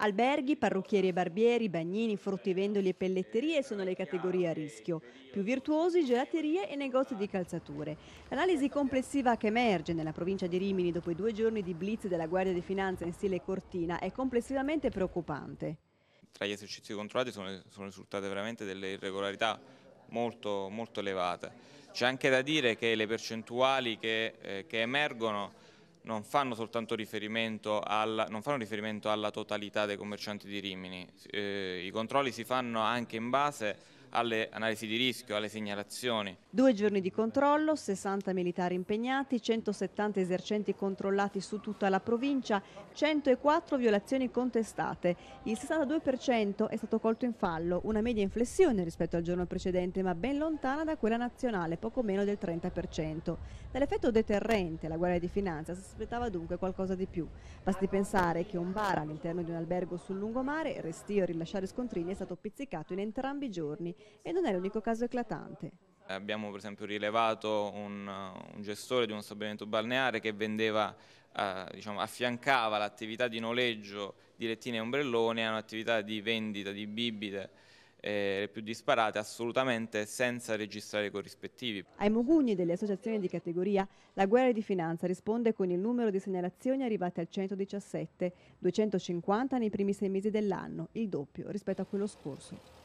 Alberghi, parrucchieri e barbieri, bagnini, fruttivendoli e pelletterie sono le categorie a rischio. Più virtuosi gelaterie e negozi di calzature. L'analisi complessiva che emerge nella provincia di Rimini dopo i due giorni di blitz della Guardia di Finanza in stile cortina è complessivamente preoccupante. Tra gli esercizi controllati sono, sono risultate veramente delle irregolarità molto, molto elevate. C'è anche da dire che le percentuali che, eh, che emergono non fanno soltanto riferimento alla, fanno riferimento alla totalità dei commercianti di Rimini, eh, i controlli si fanno anche in base alle analisi di rischio, alle segnalazioni. Due giorni di controllo, 60 militari impegnati, 170 esercenti controllati su tutta la provincia, 104 violazioni contestate. Il 62% è stato colto in fallo, una media inflessione rispetto al giorno precedente, ma ben lontana da quella nazionale, poco meno del 30%. Dall'effetto deterrente la Guardia di Finanza si aspettava dunque qualcosa di più. Basti pensare che un bar all'interno di un albergo sul lungomare, restio e rilasciare scontrini, è stato pizzicato in entrambi i giorni e non è l'unico caso eclatante. Eh, abbiamo per esempio rilevato un, uh, un gestore di uno stabilimento balneare che vendeva, eh, diciamo, affiancava l'attività di noleggio di lettine e ombrelloni a un'attività di vendita di bibite eh, le più disparate assolutamente senza registrare i corrispettivi. Ai mugugni delle associazioni di categoria la Guerra di Finanza risponde con il numero di segnalazioni arrivate al 117, 250 nei primi sei mesi dell'anno, il doppio rispetto a quello scorso.